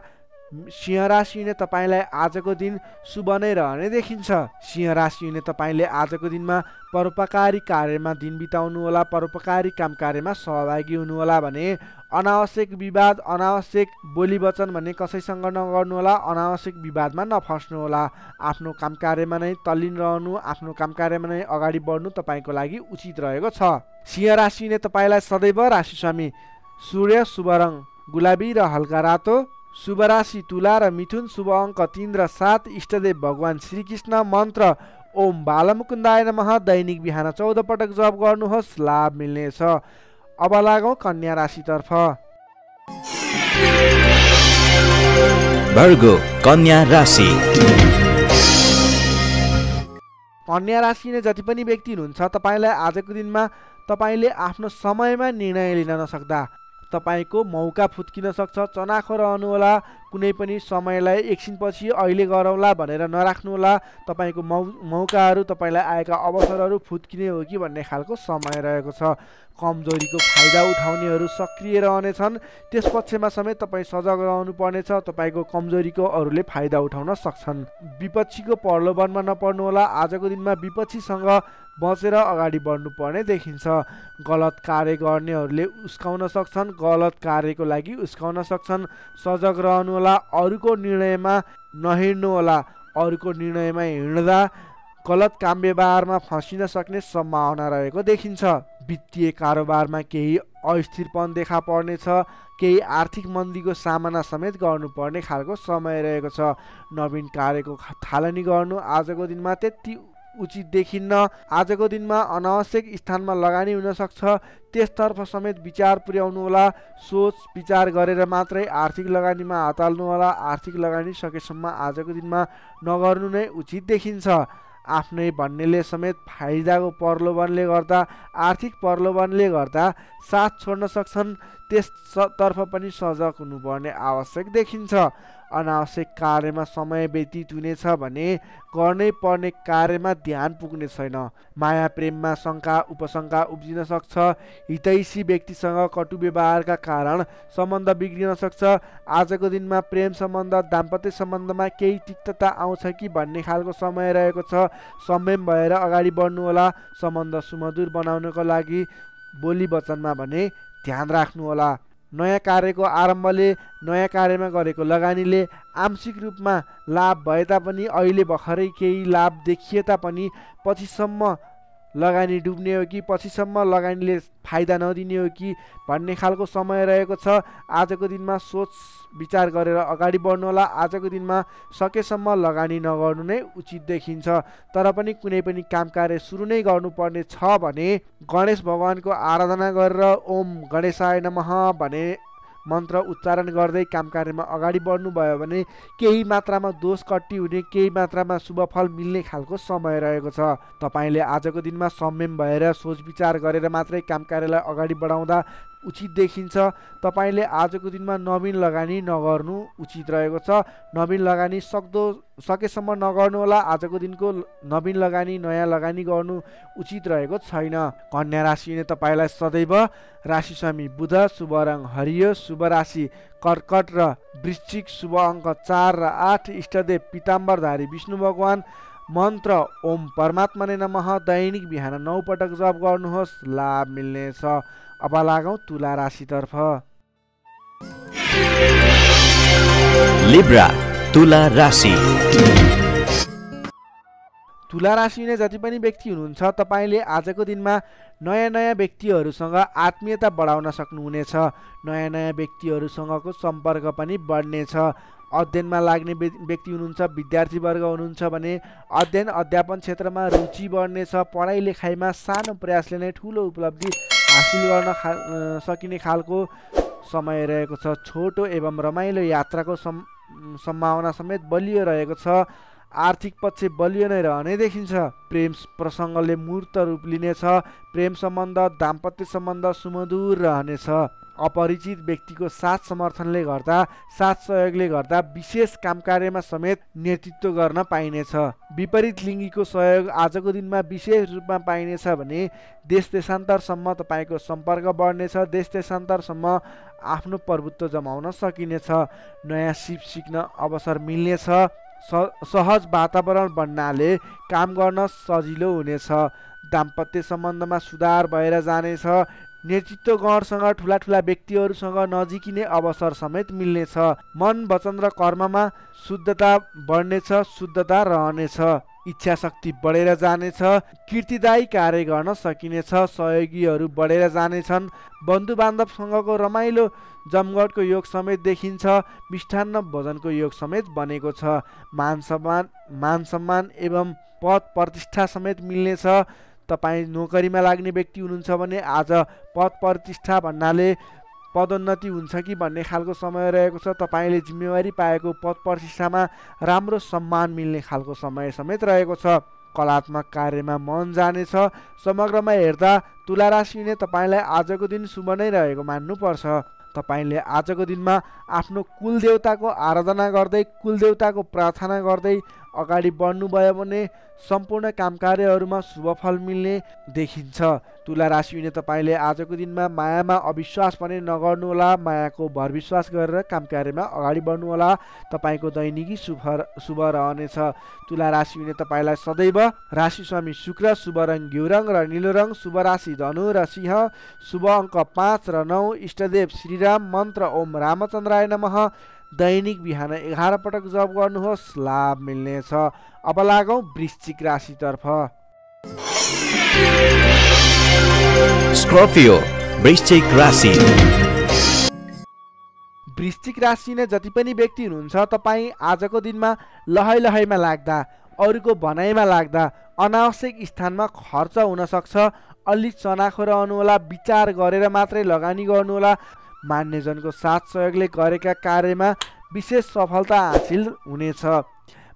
Speaker 1: सिंह राशिले तपाईँलाई आजको दिन शुभ नै रहने देखिन्छ सिंह राशिले तपाईँले आजको दिनमा परोपकारी कार्यमा दिन बिताउनुहोला परोपकारी काम कार्यमा सहभागी हुनुहोला भने अनावश्यक विवाद अनावश्यक बोली वचन भने कसैसँग नगर्नुहोला अनावश्यक विवादमा नफस्नुहोला आफ्नो काम कार्यमा नै तल्लीन रहनु आफ्नो काम कार्यमा नै अगाडि बढ्नु तपाईँको लागि उचित रहेको छ सिंह राशिले तपाईँलाई सदैव राशि स्वामी सूर्य शुभ रङ गुलाबी र हल्का रातो शुभ राशि तुला र मिथुन शुभ अङ्क तिन र सात इष्टदेव भगवान् श्रीकृष्ण मन्त्र ओम बालमुकुन्दाय नमः दैनिक बिहान चौध पटक जप गर्नुहोस् लाभ मिल्नेछ अब लागौँ कन्या राशितर्फ भर्गो कन्या राशि कन्या राशि नै जति पनि व्यक्ति हुनुहुन्छ तपाईँलाई आजको दिनमा तपाईँले आफ्नो समयमा निर्णय लिन नसक्दा तपाईँको मौका फुत्किन सक्छ चनाखो रहनुहोला कुनै पनि समयलाई एकछिनपछि अहिले गरौँला भनेर नराख्नुहोला तपाईँको मौ मौकाहरू तपाईँलाई आएका अवसरहरू फुत्किने हो कि भन्ने खालको समय रहेको छ कमजोरीको फाइदा उठाउनेहरू सक्रिय रहनेछन् त्यस पक्षमा समेत तपाईँ सजग रहनु रहनुपर्नेछ तपाईँको कमजोरीको अरूले फाइदा उठाउन सक्छन् विपक्षीको प्रलोभनमा नपर्नुहोला आजको दिनमा विपक्षीसँग बचेर अगाडि बढ्नुपर्ने देखिन्छ गलत कार्य गर्नेहरूले उस्काउन सक्छन् गलत कार्यको लागि उस्काउन सक्छन् सजग रहनुहोला अरूको निर्णयमा नहिँड्नुहोला अरूको निर्णयमा हिँड्दा गलत काम व्यवहारमा फँसिन सक्ने सम्भावना रहेको देखिन्छ वित्तीय कारोबारमा केही अस्थिरपन देखा पर्नेछ केही आर्थिक मन्दीको सामना समेत गर्नुपर्ने खालको समय रहेको छ नवीन कार्यको थालनी गर्नु आजको दिनमा त्यति उचित देखिन्न आजको दिनमा अनावश्यक स्थानमा लगानी हुन सक्छ त्यसतर्फ समेत विचार पुर्याउनुहोला सोच विचार गरेर मात्रै आर्थिक लगानीमा हात हाल्नुहोला आर्थिक लगानी सकेसम्म आजको दिनमा नगर्नु नै उचित देखिन्छ आफ्नै भन्नेले समेत फाइदाको प्रलोभनले गर्दा आर्थिक प्रलोभनले गर्दा साथ छोड्न सक्छन् त्यसतर्फ पनि सजग हुनुपर्ने आवश्यक देखिन्छ अनावश्यक कार्यमा समय व्यतीत हुनेछ भने गर्नै पर्ने कार्यमा ध्यान पुग्ने छैन माया प्रेममा शङ्का उपशङ्का उब्जिन सक्छ हितैषी व्यक्तिसँग कटु व्यवहारका कारण सम्बन्ध बिग्रिन सक्छ आजको दिनमा प्रेम सम्बन्ध दाम्पत्य सम्बन्धमा केही तिक्तता आउँछ कि भन्ने खालको समय रहेको छ संयम भएर अगाडि बढ्नुहोला सम्बन्ध सुमधुर बनाउनको लागि बोली वचनमा भने ध्यान राख्नुहोला नयाँ कार्यको आरम्भले नयाँ कार्यमा गरेको लगानीले आंशिक रूपमा लाभ भए तापनि अहिले भर्खरै केही लाभ देखिए तापनि पछिसम्म लगानी डुब्ने हो कि पछिसम्म लगानीले फाइदा नदिने हो कि भन्ने खालको समय रहेको छ आजको दिनमा सोच विचार गरेर अगाडि बढ्नु होला आजको दिनमा सकेसम्म लगानी नगर्नु नै उचित देखिन्छ तर पनि कुनै पनि काम कार्य सुरु नै गर्नुपर्ने छ भने गणेश भगवान्को आराधना गरेर ओम गणेशाय नमः भने मन्त्र उच्चारण गर्दै काम कार्यमा अगाडि बढ्नुभयो भने केही मात्रामा दोष कट्टी हुने केही मात्रामा शुभफल मिल्ने खालको समय रहेको छ तपाईँले आजको दिनमा संयम भएर सोच विचार गरेर मात्रै काम कार्यलाई अगाडि बढाउँदा उचित देखिन्छ तपाईँले आजको दिनमा नवीन लगानी नगर्नु उचित रहेको छ नवीन लगानी सक्दो सकेसम्म नगर्नुहोला आजको दिनको नवीन लगानी नयाँ लगानी गर्नु उचित रहेको छैन कन्या राशिले तपाईँलाई सदैव राशि स्वामी बुध शुभ रङ हरियो शुभ राशि कर्कट र वृश्चिक शुभ अङ्क चार र आठ इष्टदेव पिताम्बरधारी विष्णु भगवान् मन्त्र ओम परमात्मा नै नमह दैनिक बिहान नौ पटक जप गर्नुहोस् लाभ मिल्नेछ अब लागौँ तुला राशितर्फ लिब्रा तुला राशि तुला राशि नै जति पनि व्यक्ति हुनुहुन्छ तपाईँले आजको दिनमा नयाँ नयाँ व्यक्तिहरूसँग आत्मीयता बढाउन सक्नुहुनेछ नयाँ नयाँ व्यक्तिहरूसँगको सम्पर्क पनि बढ्नेछ अध्ययनमा लाग्ने व्यक्ति हुनुहुन्छ विद्यार्थीवर्ग हुनुहुन्छ भने अध्ययन अध्यापन क्षेत्रमा रुचि बढ्नेछ पढाइ लेखाइमा सानो प्रयासले नै ठुलो उपलब्धि हासिल गर्न खा सकिने खालको समय रहेको छ छोटो एवं रमाइलो यात्राको सम् सम्भावना समेत बलियो रहेको छ आर्थिक पक्ष बलियो नै रहने देखिन्छ प्रेम प्रसङ्गले मूर्त रूप लिनेछ प्रेम सम्बन्ध दाम्पत्य सम्बन्ध सुमधुर रहनेछ अपरिचित व्यक्तिको साथ समर्थनले गर्दा साथ सहयोगले गर्दा विशेष काम कार्यमा समेत नेतृत्व गर्न पाइनेछ विपरीत लिङ्गीको सहयोग आजको दिनमा विशेष रूपमा पाइनेछ भने देश देशान्तरसम्म तपाईँको सम्पर्क बढ्नेछ देश देशान्तरसम्म आफ्नो प्रभुत्व जमाउन सकिनेछ नयाँ सिप सिक्न अवसर मिल्नेछ सहज वातावरण बन्नाले काम गर्न सजिलो हुनेछ दाम्पत्य सम्बन्धमा सुधार भएर जानेछ नेतृत्वगणसँग ठुला ठुला व्यक्तिहरूसँग नजिकिने अवसर समेत मिल्नेछ मन वचन र कर्ममा शुद्धता बढ्नेछ शुद्धता रहनेछ इच्छा शक्ति बढेर जानेछ कीर्तिदायी कार्य गर्न सकिनेछ सहयोगीहरू बढेर जानेछन् बन्धु बान्धवसँगको रमाइलो जमघटको योग समेत देखिन्छ मिष्ठान्न भोजनको योग समेत बनेको छ मान सम्मान मान सम्मान एवं पद प्रतिष्ठा समेत मिल्नेछ तपाईँ नोकरीमा लाग्ने व्यक्ति हुनुहुन्छ भने आज पद प्रतिष्ठा भन्नाले पदोन्नति हुन्छ कि भन्ने खालको समय रहेको छ तपाईँले जिम्मेवारी पाएको पद प्रतिष्ठामा राम्रो सम्मान मिल्ने खालको समय समेत रहेको छ कलात्मक कार्यमा मन जानेछ समग्रमा हेर्दा तुला राशि नै तपाईँलाई आजको दिन शुभ नै रहेको मान्नुपर्छ तपाईँले आजको दिनमा आफ्नो कुलदेवताको आराधना गर्दै कुलदेवताको प्रार्थना गर्दै अगाडि बढ्नुभयो भने सम्पूर्ण काम कार्यहरूमा शुभफल मिल्ने देखिन्छ तुला राशि हुने तपाईँले आजको दिनमा मायामा अविश्वास पनि नगर्नुहोला मायाको भरविश्वास गरेर काम कार्यमा अगाडि बढ्नुहोला तपाईँको दैनिकी शुभ शुभ रहनेछ तुला राशि हुने तपाईँलाई सदैव राशि स्वामी शुक्र शुभ रङ घिउ रङ र निलो रङ शुभ राशि धनु र सिंह शुभ अङ्क पाँच र नौ इष्टदेव श्रीराम मन्त्र ओम रामचन्द्राय नमः दैनिक बिहान एघार पटक जप गर्नुहोस् लाभ मिल्नेछ अब लागौँ वृश्चिक राशितर्फ स्कर्पियो वृश्चिक राशि वृश्चिक राशि नै जति पनि व्यक्ति हुनुहुन्छ तपाईँ आजको दिनमा लहै लहैमा लाग्दा अरूको भनाइमा लाग्दा अनावश्यक स्थानमा खर्च हुनसक्छ अलि चनाखो रहनुहोला विचार गरेर मात्रै लगानी गर्नुहोला मान्यजनको साथ सहयोगले गरेका कार्यमा विशेष सफलता हासिल हुनेछ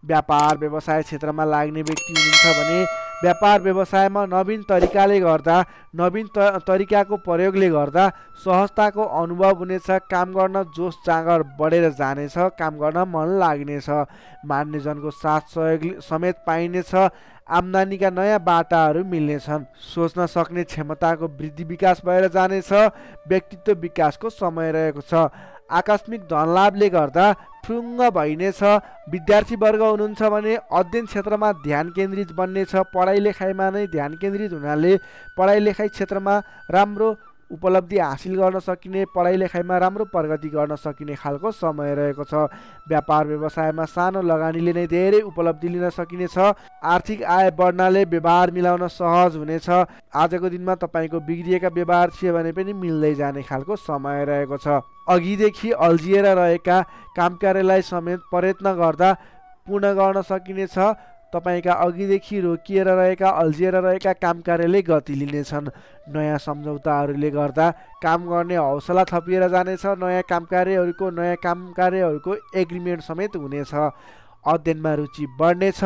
Speaker 1: व्यापार व्यवसाय क्षेत्रमा लाग्ने व्यक्ति हुनुहुन्छ भने व्यापार व्यवसायमा नवीन तरिकाले गर्दा नवीन त तरिकाको प्रयोगले गर्दा सहजताको अनुभव हुनेछ काम गर्न जोस जाँगर बढेर जानेछ काम गर्न मन लाग्नेछ मान्यजनको साथ सहयोग समेत पाइनेछ आम्दानीका नयाँ बाटाहरू मिल्नेछन् सोच्न सक्ने क्षमताको वृद्धि विकास भएर जानेछ व्यक्तित्व विकासको समय रहेको छ आकस्मिक धनलाभले गर्दा फुङ्ग भइनेछ विद्यार्थीवर्ग हुनुहुन्छ भने अध्ययन क्षेत्रमा ध्यान केन्द्रित बन्नेछ पढाइ लेखाइमा नै ध्यान केन्द्रित हुनाले पढाइ लेखाइ क्षेत्रमा राम्रो उपलब्धि हासिल गर्न सकिने पढाइ लेखाइमा राम्रो प्रगति गर्न सकिने खालको समय रहेको छ व्यापार व्यवसायमा सानो लगानीले नै धेरै उपलब्धि लिन सकिनेछ आर्थिक आय बढ्नाले व्यवहार मिलाउन सहज हुनेछ आजको दिनमा तपाईँको बिग्रिएका व्यवहार थियो भने पनि मिल्दै जाने खालको समय रहेको छ अघिदेखि अल्झिएर रहेका काम कार्यलाई समेत प्रयत्न गर्दा पूर्ण गर्न सकिनेछ तपाईँका अघिदेखि रोकिएर रहेका अल्झिएर रहेका काम कार्यले गति लिनेछन् नयाँ सम्झौताहरूले गर्दा काम गर्ने हौसला थपिएर जानेछ नयाँ काम कार्यहरूको नयाँ काम कार्यहरूको एग्रिमेन्ट समेत हुनेछ अध्ययनमा रुचि बढ्नेछ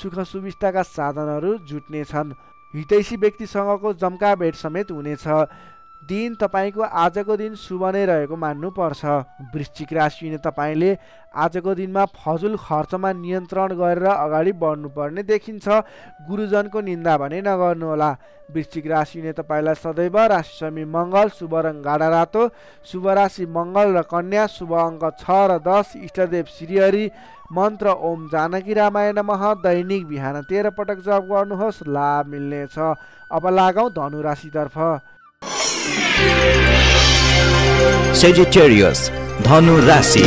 Speaker 1: सुख सुविस्ताका साधनहरू जुट्नेछन् हितैषी व्यक्तिसँगको जम्का भेट समेत हुनेछ दिन तपाईँको आजको दिन शुभ नै रहेको मान्नुपर्छ वृश्चिक राशि हुने तपाईँले आजको दिनमा फजुल खर्चमा नियन्त्रण गरेर अगाडि बढ्नुपर्ने देखिन्छ गुरुजनको निन्दा भने नगर्नुहोला वृश्चिक राशि हुने तपाईँलाई सदैव राशि स्वामी मङ्गल शुभ रङ गाडा रातो शुभ राशि मङ्गल र कन्या शुभ अङ्क छ र दस इष्टदेव श्रीहरि मन्त्र ओम जानकी रामायण मह दैनिक बिहान तेह्र पटक जप गर्नुहोस् लाभ मिल्नेछ अब लागौँ धनु राशितर्फ सेजिटेरियस धनु राशि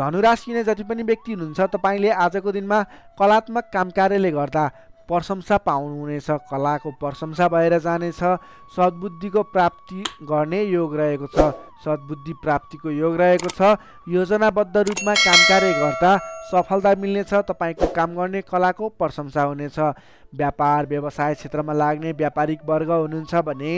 Speaker 1: धनु नै जति पनि व्यक्ति हुनुहुन्छ तपाईँले आजको दिनमा कलात्मक काम कार्यले गर्दा प्रशंसा पाउनुहुनेछ कलाको प्रशंसा भएर जानेछ सद्बुद्धिको प्राप्ति गर्ने योग रहेको छ सद्बुद्धि प्राप्तिको योग रहेको छ योजनाबद्ध रूपमा काम कार्य गर्दा सफलता मिल्नेछ तपाईँको काम गर्ने कलाको प्रशंसा हुनेछ व्यापार व्यवसाय क्षेत्रमा लाग्ने व्यापारिक वर्ग हुनुहुन्छ भने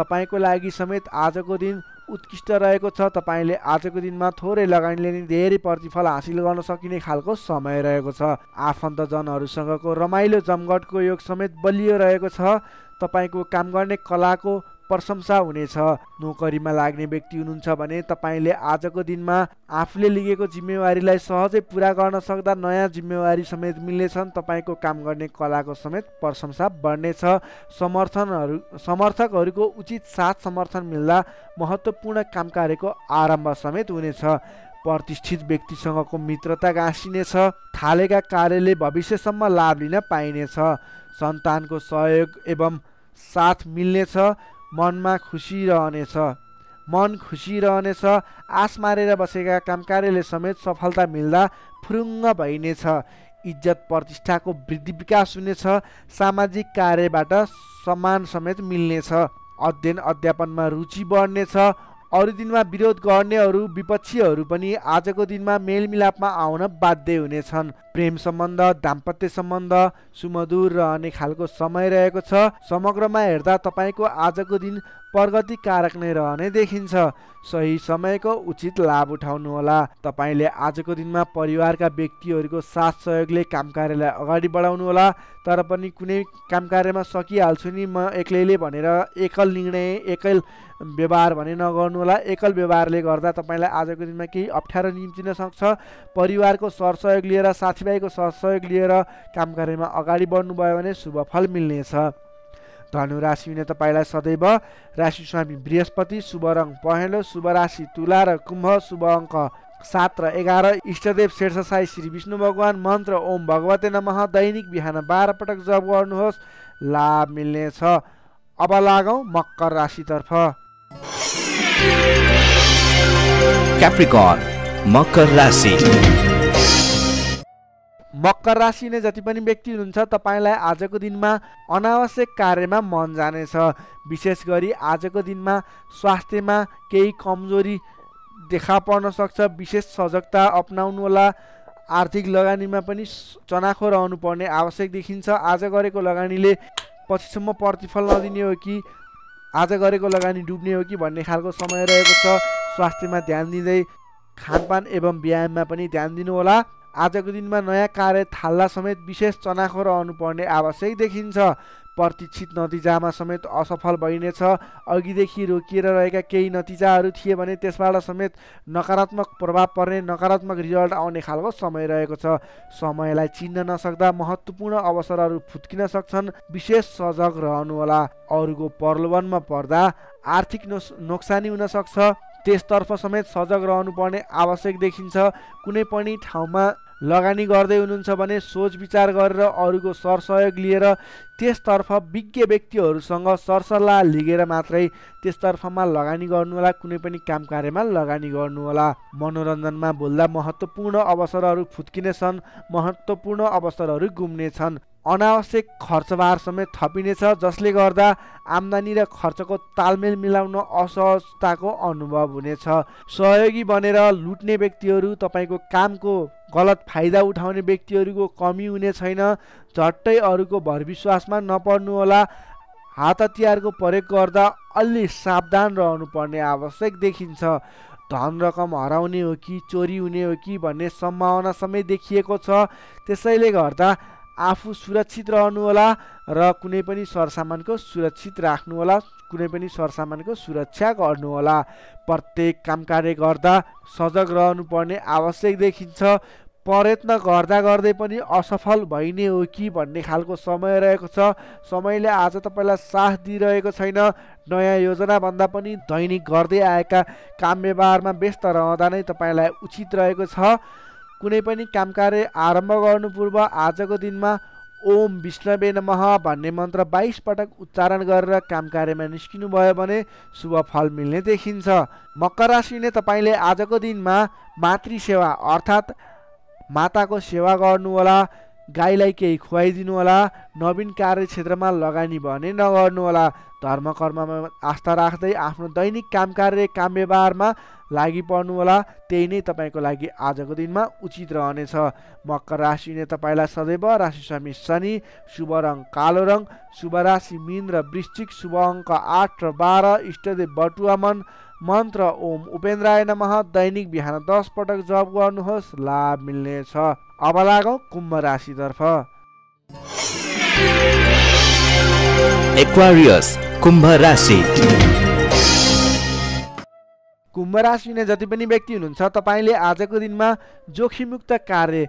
Speaker 1: तपाईँको लागि समेत आजको दिन उत्कृष्ट रहेको छ तपाईँले आजको दिनमा थोरै लगानीले नै धेरै प्रतिफल हासिल गर्न सकिने खालको समय रहेको छ आफन्तजनहरूसँगको रमाइलो जमघटको योग समेत बलियो रहेको छ तपाईँको काम गर्ने कलाको प्रशंसा हुनेछ नोकरीमा लाग्ने व्यक्ति हुनुहुन्छ भने तपाईँले आजको दिनमा आफूले लिएको जिम्मेवारीलाई सहजै पुरा गर्न सक्दा नयाँ जिम्मेवारी समेत मिल्नेछन् तपाईँको काम गर्ने कलाको समेत प्रशंसा बढ्नेछ समर्थनहरू समर्थकहरूको उचित साथ समर्थन मिल्दा महत्त्वपूर्ण काम कार्यको आरम्भ समेत हुनेछ प्रतिष्ठित व्यक्तिसँगको मित्रता गाँसिनेछ थालेका कार्यले भविष्यसम्म लाभ लिन पाइनेछ सन्तानको सहयोग एवं साथ मिल्नेछ मनमा खुसी रहनेछ मन खुसी रहनेछ आस मारेर बसेका काम कार्यले समेत सफलता मिल्दा फुरुङ्ग भइनेछ इज्जत प्रतिष्ठाको वृद्धि विकास हुनेछ सामाजिक कार्यबाट सम्मान समेत मिल्नेछ अध्ययन अध्यापनमा रुचि बढ्नेछ अरू दिनमा विरोध गर्नेहरू विपक्षीहरू पनि आजको दिनमा मेलमिलापमा आउन बाध्य हुनेछन् प्रेम सम्बन्ध दाम्पत्य सम्बन्ध सुमधुर रहने खालको समय रहेको छ समग्रमा हेर्दा तपाईँको आजको दिन प्रगतिकारक नै रहने देखिन्छ सही समयको उचित लाभ उठाउनुहोला तपाईँले आजको दिनमा परिवारका व्यक्तिहरूको साथ सहयोगले काम कार्यलाई अगाडि बढाउनुहोला तर पनि कुनै काम कार्यमा सकिहाल्छु नि म एक्लैले भनेर एकल निर्णय एकल व्यवहार भने नगर्नु होला एकल व्यवहारले गर्दा तपाईँलाई आजको दिनमा केही अप्ठ्यारो निम्चिन सक्छ परिवारको सरसहयोग लिएर साथीभाइको सरसहयोग लिएर काम गरेमा अगाडि बढ्नुभयो भने शुभफल मिल्नेछ धनु राशि हुने तपाईँलाई सदैव राशि स्वामी बृहस्पति शुभ रङ पहेँलो शुभ राशि तुला र कुम्भ शुभ अङ्क सात र एघार इष्टदेव शेर्ष साई श्री विष्णु भगवान् मन्त्र ओम भगवते नमः दैनिक बिहान बाह्र पटक जप गर्नुहोस् लाभ मिल्नेछ अब लागौँ मकर राशितर्फ क्याप्रिकन मकर राशि मकर राशि नै जति पनि व्यक्ति हुनुहुन्छ तपाईँलाई आजको दिनमा अनावश्यक कार्यमा मन जानेछ विशेष गरी आजको दिनमा स्वास्थ्यमा केही कमजोरी देखा पर्न सक्छ विशेष सजगता होला आर्थिक लगानीमा पनि चनाखो रहनुपर्ने आवश्यक देखिन्छ आज गरेको लगानीले पछिसम्म प्रतिफल नदिने हो कि आज गरेको लगानी डुब्ने हो कि भन्ने खालको समय रहेको छ स्वास्थ्यमा ध्यान दिँदै खानपान एवं व्यायाममा पनि ध्यान दिनुहोला आजको दिनमा नयाँ कार्य थाल्दा समेत विशेष चनाखो रहनुपर्ने आवश्यक देखिन्छ प्रतीक्षित नतिजामा समेत असफल भइनेछ अघिदेखि रोकिएर रहेका केही नतिजाहरू थिए भने त्यसबाट समेत नकारात्मक प्रभाव पर्ने नकारात्मक रिजल्ट आउने खालको समय रहेको छ समयलाई चिन्न नसक्दा महत्त्वपूर्ण अवसरहरू फुत्किन सक्छन् विशेष सजग रहनुहोला अरूको प्रलोभनमा पर्दा आर्थिक नोक्सानी हुनसक्छ त्यसतर्फ समेत सजग रहनुपर्ने आवश्यक देखिन्छ कुनै पनि ठाउँमा लगानी गर्दै हुनुहुन्छ भने सोच विचार गरेर अरूको सरसहयोग लिएर त्यसतर्फ विज्ञ व्यक्तिहरूसँग सरसल्लाह लिएर मात्रै त्यसतर्फमा लगानी गर्नुहोला कुनै पनि काम कार्यमा लगानी गर्नुहोला मनोरञ्जनमा बोल्दा महत्त्वपूर्ण अवसरहरू फुत्किनेछन् महत्त्वपूर्ण अवसरहरू छन् अनावश्यक खर्चभार समेत थपिनेछ जसले गर्दा आम्दानी र खर्चको तालमेल मिलाउन असहजताको अनुभव हुनेछ सहयोगी बनेर लुट्ने व्यक्तिहरू तपाईँको कामको गलत फाइदा उठाउने व्यक्तिहरूको कमी हुने छैन झट्टै अरूको भरविश्वासमा नपर्नुहोला हात हतियारको प्रयोग गर्दा अलि सावधान रहनुपर्ने आवश्यक देखिन्छ धन रकम हराउने हो कि चोरी हुने हो कि भन्ने सम्भावना समेत देखिएको छ त्यसैले गर्दा आफू सुरक्षित रहनुहोला र कुनै पनि सरसामानको सुरक्षित राख्नुहोला कुनै पनि सरसामानको सुरक्षा गर्नुहोला प्रत्येक काम कार्य गर्दा सजग रहनुपर्ने आवश्यक देखिन्छ प्रयत्न गर्दा गर्दै पनि असफल भइने हो कि भन्ने खालको समय रहेको छ समयले आज तपाईँलाई साथ दिइरहेको छैन नयाँ योजनाभन्दा पनि दैनिक गर्दै आएका काम व्यवहारमा व्यस्त रहँदा नै तपाईँलाई उचित रहेको छ कुनै पनि काम कार्य आरम्भ गर्नु पूर्व आजको दिनमा ओम विष्णवे नम भन्ने मन्त्र बाइस पटक उच्चारण गरेर काम कार्यमा निस्किनुभयो भने शुभ फल मिल्ने देखिन्छ मकर राशिले तपाईँले आजको दिनमा मातृसेवा अर्थात् माताको सेवा गर्नुहोला गाईलाई केही खुवाइदिनुहोला नवीन कार्यक्षेत्रमा लगानी भने नगर्नुहोला कर्ममा आस्था राख्दै आफ्नो दैनिक काम कार्य काम व्यवहारमा लागि पर्नुहोला त्यही नै तपाईँको लागि आजको दिनमा उचित रहनेछ मकर राशि नै तपाईँलाई सदैव राशि स्वामी शनि शुभ रङ कालो रङ शुभ राशि मिन र वृश्चिक शुभ अङ्क आठ र बाह्र इष्टदेव बटुवा मन मन्त्र ओम उपेन्द्राय नमः दैनिक बिहान दस पटक जप गर्नुहोस् लाभ मिल्नेछ अब लागौ कुम्भ राशितर्फ एक्वारियस कुम्भ राशि कुम्भ राशि हुने जति पनि व्यक्ति हुनुहुन्छ तपाईँले आजको दिनमा जोखिमयुक्त कार्य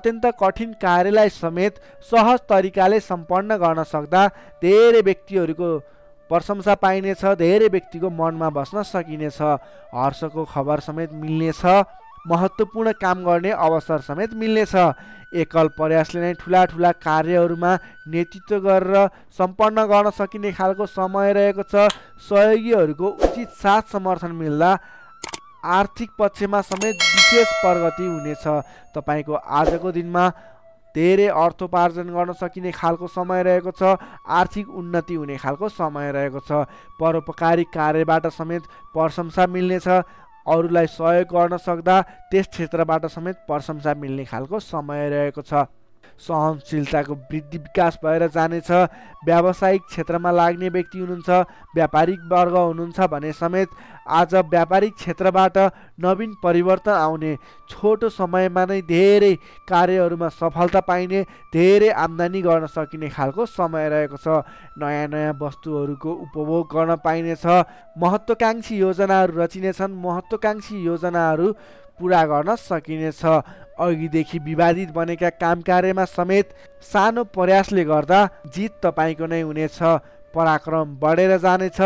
Speaker 1: अत्यन्त कठिन कार्यलाई समेत सहज तरिकाले सम्पन्न गर्न सक्दा धेरै व्यक्तिहरूको प्रशंसा पाइनेछ धेरै व्यक्तिको मनमा बस्न सकिनेछ हर्षको खबर समेत मिल्नेछ महत्त्वपूर्ण काम गर्ने अवसर समेत मिल्नेछ एकल प्रयासले नै ठुला ठुला कार्यहरूमा नेतृत्व गरेर सम्पन्न गर्न सकिने खालको समय रहेको छ सहयोगीहरूको उचित साथ समर्थन मिल्दा आर्थिक पक्षमा समेत विशेष प्रगति हुनेछ तपाईँको आजको दिनमा धेरै अर्थोपार्जन गर्न सकिने खालको समय रहेको छ आर्थिक उन्नति हुने खालको समय रहेको छ परोपकारी कार्यबाट समेत प्रशंसा मिल्नेछ अरूलाई सहयोग गर्न सक्दा त्यस क्षेत्रबाट समेत प्रशंसा मिल्ने खालको समय रहेको छ सहनशीलताको वृद्धि विकास भएर जानेछ व्यावसायिक क्षेत्रमा लाग्ने व्यक्ति हुनुहुन्छ व्यापारिक वर्ग हुनुहुन्छ भने समेत आज व्यापारिक क्षेत्रबाट नवीन परिवर्तन आउने छोटो समयमा नै धेरै कार्यहरूमा सफलता पाइने धेरै आम्दानी गर्न सकिने खालको समय रहेको छ नयाँ नयाँ वस्तुहरूको उपभोग गर्न पाइनेछ महत्त्वकाङ्क्षी योजनाहरू रचिनेछन् महत्वाकांक्षी योजनाहरू पुरा गर्न सकिनेछ अघिदेखि विवादित बनेका काम कार्यमा समेत सानो प्रयासले गर्दा जित तपाईँको नै हुनेछ पराक्रम बढेर जानेछ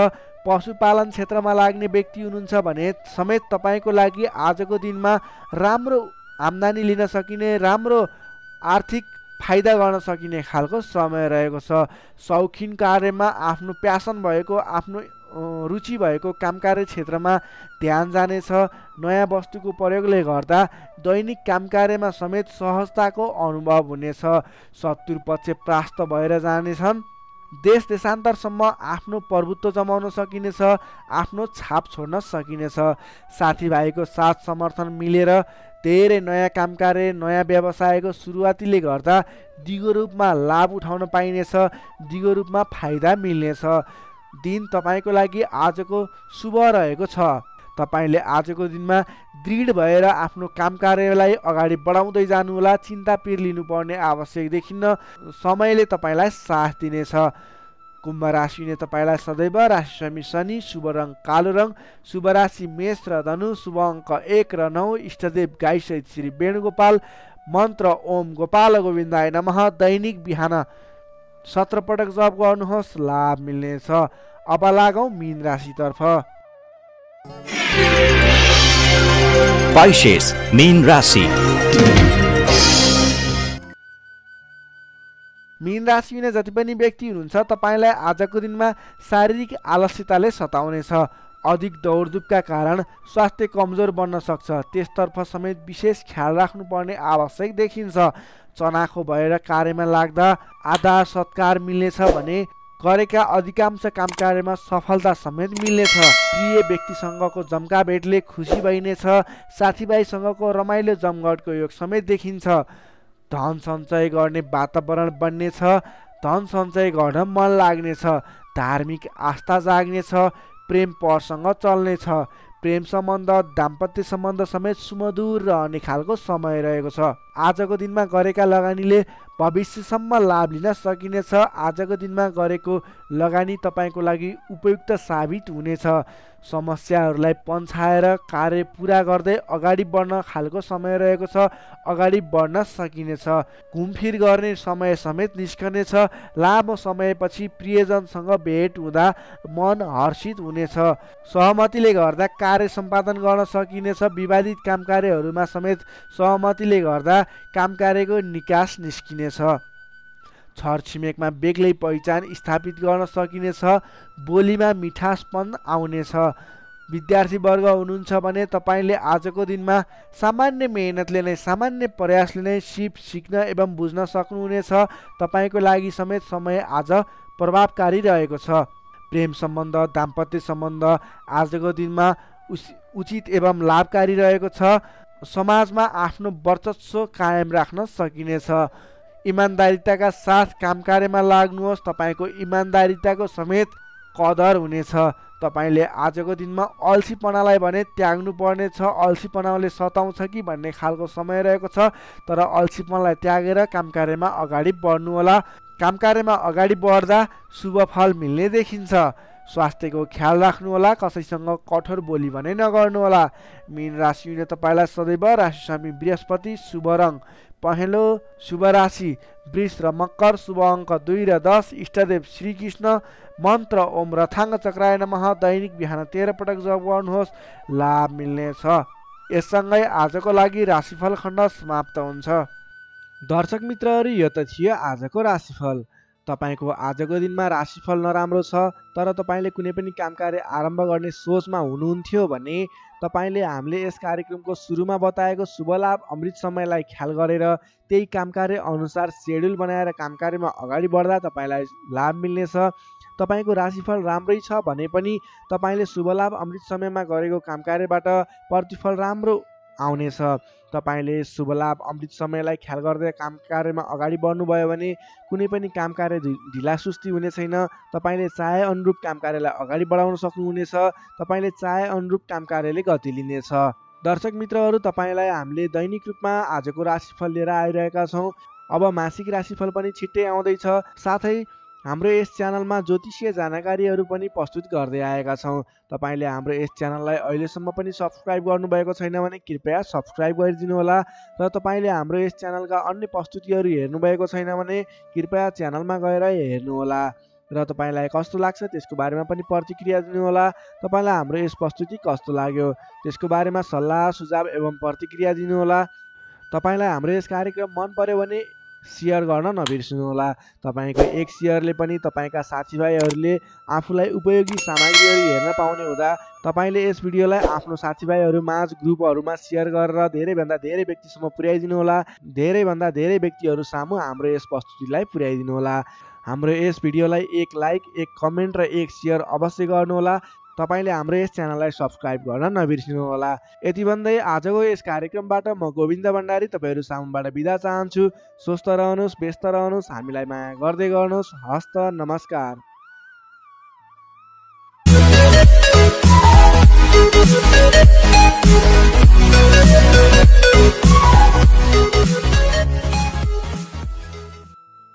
Speaker 1: पशुपालन क्षेत्रमा लाग्ने व्यक्ति हुनुहुन्छ भने समेत तपाईँको लागि आजको दिनमा राम्रो आम्दानी लिन सकिने राम्रो आर्थिक फाइदा गर्न सकिने खालको समय रहेको छ शौखिन कार्यमा आफ्नो प्यासन भएको आफ्नो रुचि भएको कामकार्य क्षेत्रमा ध्यान जानेछ नयाँ वस्तुको प्रयोगले गर्दा दैनिक कामकार्यमा समेत सहजताको अनुभव हुनेछ शत्रु पक्ष प्रास्त भएर जानेछन् देश देशान्तरसम्म आफ्नो प्रभुत्व जमाउन सकिनेछ आफ्नो छाप छोड्न सकिनेछ साथीभाइको साथ समर्थन मिलेर धेरै नयाँ कामकार्य नयाँ व्यवसायको सुरुवातीले गर्दा दिगो रूपमा लाभ उठाउन पाइनेछ दिगो रूपमा फाइदा मिल्नेछ दिन तपाईँको लागि आजको शुभ रहेको छ तपाईँले आजको दिनमा दृढ भएर आफ्नो काम कार्यलाई अगाडि बढाउँदै जानुहोला चिन्ता पिर लिनुपर्ने आवश्यक देखिन्न समयले तपाईँलाई साथ दिनेछ कुम्भ राशिले तपाईँलाई सदैव राशि स्वामी शनि शुभ रङ कालो रङ शुभ राशि मेष र धनु शुभ अङ्क एक र नौ इष्टदेव गाईसहित श्री वेणुगोपाल मन्त्र ओम गोपाल गोविन्दाय नमः दैनिक बिहान सत्र पटक जप गर्नुहोस् लाभ मिल्नेछ अब लागौँ मिन राशितर्फ मिन राशि मिन राशिमा जति पनि व्यक्ति हुनुहुन्छ तपाईँलाई आजको दिनमा शारीरिक आलस्यताले सताउनेछ अधिक दौडधुपका कारण स्वास्थ्य कमजोर बन्न सक्छ त्यसतर्फ समेत विशेष ख्याल राख्नुपर्ने आवश्यक देखिन्छ चनाखो भएर कार्यमा लाग्दा आधार सत्कार मिल्नेछ भने गरेका अधिकांश काम कार्यमा सफलता समेत मिल्नेछ प्रिय व्यक्तिसँगको जम्का भेटले खुसी भइनेछ साथीभाइसँगको रमाइलो जमघटको योग समेत देखिन्छ धन सञ्चय गर्ने वातावरण बन्नेछ धन सञ्चय गर्न मन लाग्नेछ धार्मिक आस्था जाग्नेछ प्रेम परसँग चल्नेछ प्रेम सम्बन्ध दाम्पत्य सम्बन्ध समेत सुमधुर रहने खालको समय रहेको छ आजको दिनमा गरेका लगानीले भविष्यसम्म लाभ लिन सकिनेछ आजको दिनमा गरेको लगानी तपाईँको लागि उपयुक्त साबित हुनेछ समस्याहरूलाई पन्छाएर कार्य पुरा गर्दै अगाडि बढ्न खालको समय रहेको छ अगाडि बढ्न सकिनेछ घुमफिर गर्ने समय समेत निस्कनेछ लामो समयपछि प्रियजनसँग भेट हुँदा मन हर्षित हुनेछ सहमतिले गर्दा कार्य सम्पादन गर्न सकिनेछ विवादित काम कार्यहरूमा समेत सहमतिले गर्दा काम कार्यको निकास निस्किने सकिनेछ छरछिमेकमा बेग्लै पहिचान स्थापित गर्न सकिनेछ बोलीमा मिठासपन आउनेछ विद्यार्थीवर्ग हुनुहुन्छ भने तपाईँले आजको दिनमा सामान्य मेहनतले नै सामान्य प्रयासले नै सिप सिक्न एवं बुझ्न सक्नुहुनेछ तपाईँको लागि समेत समय आज प्रभावकारी रहेको छ प्रेम सम्बन्ध दाम्पत्य सम्बन्ध आजको दिनमा उचित एवं लाभकारी रहेको छ समाजमा आफ्नो वर्चस्व कायम राख्न सकिनेछ इमान्दारिताका साथ काम कार्यमा लाग्नुहोस् तपाईँको इमान्दारिताको समेत कदर हुनेछ तपाईँले आजको दिनमा अल्छीपनालाई भने त्याग्नु छ अल्छीपनाले सताउँछ कि भन्ने खालको समय रहेको छ तर अल्छीपनालाई त्यागेर काम कार्यमा अगाडि बढ्नुहोला काम कार्यमा अगाडि बढ्दा शुभ फल मिल्ने देखिन्छ स्वास्थ्यको ख्याल राख्नुहोला कसैसँग कठोर बोली भने नगर्नुहोला मिन राशिले तपाईँलाई सदैव राशिस्वामी बृहस्पति शुभ रङ पहेँलो राशि वृष र मकर शुभ अङ्क दुई र दस इष्टदेव श्रीकृष्ण मन्त्र ओम रथाङ्ग चक्राय नमः दैनिक बिहान तेह्र पटक जप गर्नुहोस् लाभ मिल्नेछ यससँगै आजको लागि राशिफल खण्ड समाप्त हुन्छ दर्शक मित्रहरू यो त थियो आजको राशिफल तपाईँको आजको दिनमा राशिफल नराम्रो छ तर तपाईँले कुनै पनि काम कार्य आरम्भ गर्ने सोचमा हुनुहुन्थ्यो भने तपाईँले हामीले यस कार्यक्रमको सुरुमा बताएको शुभ लाभ अमृत समयलाई ख्याल गरेर त्यही काम कार्य अनुसार सेड्युल बनाएर काम कार्यमा अगाडि बढ्दा तपाईँलाई लाभ मिल्नेछ तपाईँको राशिफल राम्रै छ भने पनि तपाईँले शुभ लाभ अमृत समयमा गरेको काम कार्यबाट प्रतिफल राम्रो आउनेछ तपाईँले शुभलाभ अमृत समयलाई ख्याल गर्दै काम कार्यमा अगाडि बढ्नुभयो भने कुनै पनि काम कार्य ढिला सुस्ती हुने छैन तपाईँले चाहे अनुरूप काम कार्यलाई अगाडि बढाउन सक्नुहुनेछ तपाईँले चाहे अनुरूप काम कार्यले गति लिनेछ दर्शक मित्रहरू तपाईँलाई हामीले दैनिक रूपमा आजको राशिफल लिएर आइरहेका छौँ अब मासिक राशिफल पनि छिट्टै आउँदैछ साथै हाम्रो यस च्यानलमा ज्योतिषीय जानकारीहरू पनि प्रस्तुत गर्दै आएका छौँ तपाईँले हाम्रो यस च्यानललाई अहिलेसम्म पनि सब्सक्राइब गर्नुभएको छैन भने कृपया सब्सक्राइब गरिदिनुहोला र तपाईँले हाम्रो यस च्यानलका अन्य प्रस्तुतिहरू हेर्नुभएको छैन भने कृपया च्यानलमा गएर हेर्नुहोला र तपाईँलाई कस्तो लाग्छ त्यसको बारेमा पनि प्रतिक्रिया दिनुहोला तपाईँलाई हाम्रो यस प्रस्तुति कस्तो लाग्यो त्यसको बारेमा सल्लाह सुझाव एवं प्रतिक्रिया दिनुहोला तपाईँलाई हाम्रो यस कार्यक्रम मन पऱ्यो भने सेयर गर्न नबिर्सिनुहोला तपाईँको एक सेयरले पनि तपाईँका साथीभाइहरूले आफूलाई उपयोगी सामग्रीहरू हेर्न पाउने हुँदा तपाईँले यस भिडियोलाई आफ्नो साथीभाइहरू माझ ग्रुपहरूमा सेयर गरेर धेरैभन्दा धेरै व्यक्तिसम्म पुर्याइदिनुहोला धेरैभन्दा धेरै व्यक्तिहरू सामु हाम्रो यस प्रस्तुतिलाई पुर्याइदिनुहोला हाम्रो यस भिडियोलाई एक लाइक एक कमेन्ट र एक सेयर अवश्य गर्नुहोला तपाईँले हाम्रो यस च्यानललाई सब्सक्राइब गर्न होला यति भन्दै आजको यस कार्यक्रमबाट म गोविन्द भण्डारी तपाईँहरू सामुबाट बिदा चाहन्छु स्वस्थ रहनुहोस् व्यस्त रहनुहोस् हामीलाई माया गर्दै गर्नुहोस् हस्त नमस्कार